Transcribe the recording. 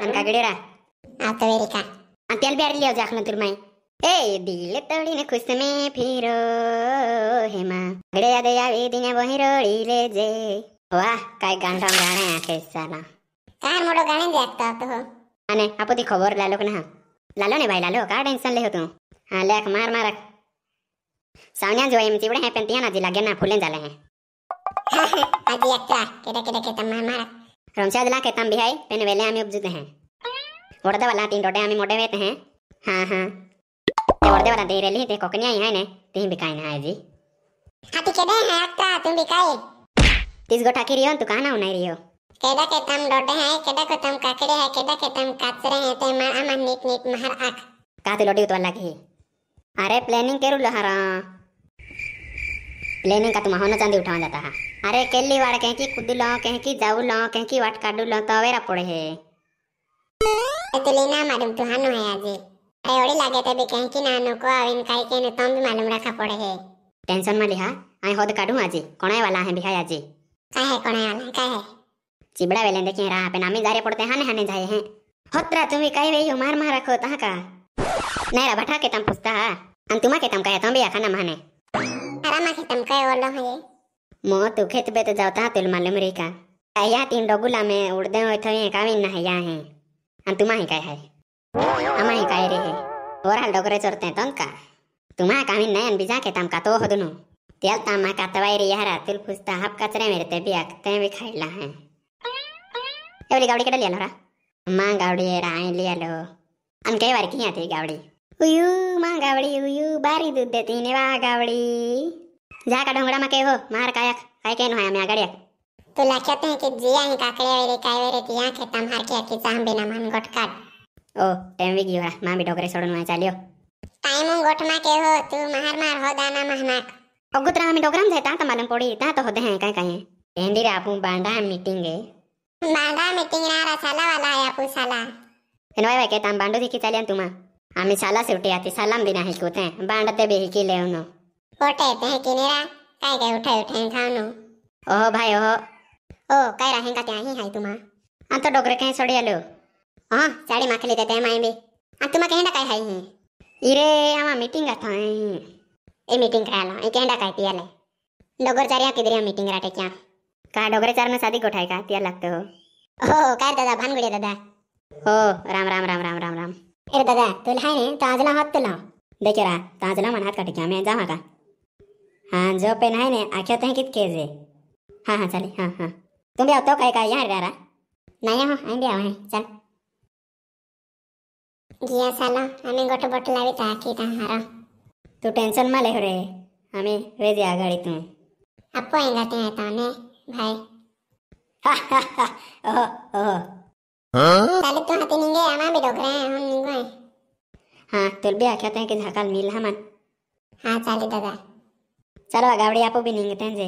ನನ್ ಕಗಡಿರ ಆತವೇರಿಕ ಅಂತೇಳಿ ಬೇರೆ ಇಲ್ಲಿ ಯಾವ್ದು ಹಾಕ್ಲಂತೀರಿ ಮೈ ಏ ದಿಲೆ ತೋಡಿನ ಕುಸ್ತಮೆ ಫಿರೋ ಹೇಮ ಗಡೆಯಾದ ಯಾವಿ ದಿನ ಬಹಿರೋ ಇಲೆ ಜೆ वाह काय गाणं गाणे आहे साला काय मोठं गाणे जास्त होतो अने आपो ती खबर लालो ना लालो ने भाई लालो का टेंशन ले होतो हां लेख मार मार सावन्या जो एम चिवडे हैं पेंतिया ना जी लागे ना फूले जाले हैं हां आज एक केडे केडे के तम्मा मार ರಂಶಾಜಲಾಕೆ ತಂ ಬಿಹಾಯ್ ಪೆನ್ ವೆಲೆ ಆಮಿ ಉಬ್ಜುದೆ ಹೆ ಒಡದೆ ವಲ್ಲ ತೀನ್ ಡೊಡೆ ಆಮಿ ಮೊಡೆ ವೇತೆ ಹೆ ಹಾ हाँ ते वर्दे वाला दे रेली ते कोकनिया यहां ने तीन बिकाई ना जी हाथी केदे है अक्का तुम तो बिकाई तीस गोटा की रियो तू कहाँ ना उन्हें रियो केदा के तम डोटे है केदा को तम काकड़े है केदा के तम काचरे है ते मा अमन नीट नीट महर आख काते लोटी उतवा लगी अरे प्लानिंग करूँ लहरा लेने का तुम तो होना चांदी उठा जाता है अरे केली वाड़ कहीं की कुदी लो कहीं की जाऊ लो कहीं की वाट काडू लो तो वेरा पड़े है तो लेना मालूम तो हानो है आज अरे ओड़ी लागे तो भी कहीं की नानो को आविन काई के तुम तो भी मालूम रखा पड़े है टेंशन मत लिहा आई होद काडू आज कोणाय वाला है बिहाय आज का है कोणाय वाला का है चिबड़ा वेले देखे रहा पे नामी जारे पड़ते हाने हाने जाए हैं होत्रा तुम भी कहीं वही मार मार रखो तहां का नहीं रा भटा के तम पुस्ता हां अन तुमा के तम कहे तुम तो भी खाना माने टमका वाला है मो तो खेत बेत तो जाता तुल मालूम रही का कहिया तीन डोगुला में उड़दे हो तो ये काविन ना है या है हम तुमा ही कह है हमा ही कह रे है और हाल डोगरे चोरते हैं तंका तुमा काविन नयन बिजा के का तो हो दोनों तेल तामा का तवाई रे यारा रातुल फुसता हप कचरे मेरे ते भी आते भी खाइला है ये वाली गावड़ी कटे लिया लोरा मां गावड़ी राय लिया लो हम कई बार किया थी गावड़ी बारी दूध देती ने ದುಡ್ಡೆ ತಿನ್ನಿವಾಗಾವಳಿ जा का में के हो मार માર काय के न હે અમે આગળિયા तो कहते हैं कि जिया ही काकड़े वेरे काय वेरे तिया के तम हार के की जाम बिना मन गोट काट ओ टाइम भी गियो मां भी डोगरे सोडन में चालियो टाइम उ गट में के हो तू मार मार हो दाना महनाक अगुतरा हम डोगरम दे ता मालूम पड़ी ता तो होदे हैं काय काय एंदी रा आपू बांडा मीटिंग है बांडा मीटिंग ना रा साला वाला है आपू साला एनवाय भाई के तम बांडो दिखी चालियन तुमा आमी साला से उठे आती सलाम बिना ही कोते बांडते बेही के ले ખોટે ધેકી ને રા કાઈ કાઈ ઉઠાઈ ઉઠાઈ ખાવાનું ઓહો ભાઈ ઓહો ઓ કાઈ રાહેં કા ત્યાં હી હાઈ તુમા આ તો ડોગરે કઈ સડી આલો હા સાડી માખી લીધે તેમ આઈ બી આ તુમા કહેંડા કાઈ હાઈ હી ઈરે આમાં મીટિંગ આ થાય એ મીટિंग कराला એ કહેંડા કાઈ પિયાલે ડોગર ચારિયા કિદરિયા મીટિંગ રાટે ક્યાં કા ડોગરે ચારને સાદી ગોઠાઈ કા તિયા લાગતો હો ઓહો કાર દાદા ભાનગડિયા દાદા हो राम राम राम राम राम राम अरे दादा तुला हाय ने ताजला हात तुला देखियो रा ताजला मन हात काटे क्या मैं जावा का हाँ जो पेन आहे ना तो है कित के जे हाँ हाँ चल हाँ हाँ तुम भी हो कहीं काय यहाँ रह रहा नाही यहाँ आई भी है चल गिया साला हमें गोट बट लावी ता की ता हारा तू टेंशन मत ले हो रे हमें आम्ही वेजे आगाडी तू आपो एंगा ते ताने तो भाई हा हा हा ओहो ओहो साले तो हाथी निंगे आमा भी डोक रहे हैं हम निंगे हाँ हां तुल भी तो है कि झाकाल मिल हमन हाँ चाली दादा ચાલો આ ગાવડી આપો બી નીંગ તેંજે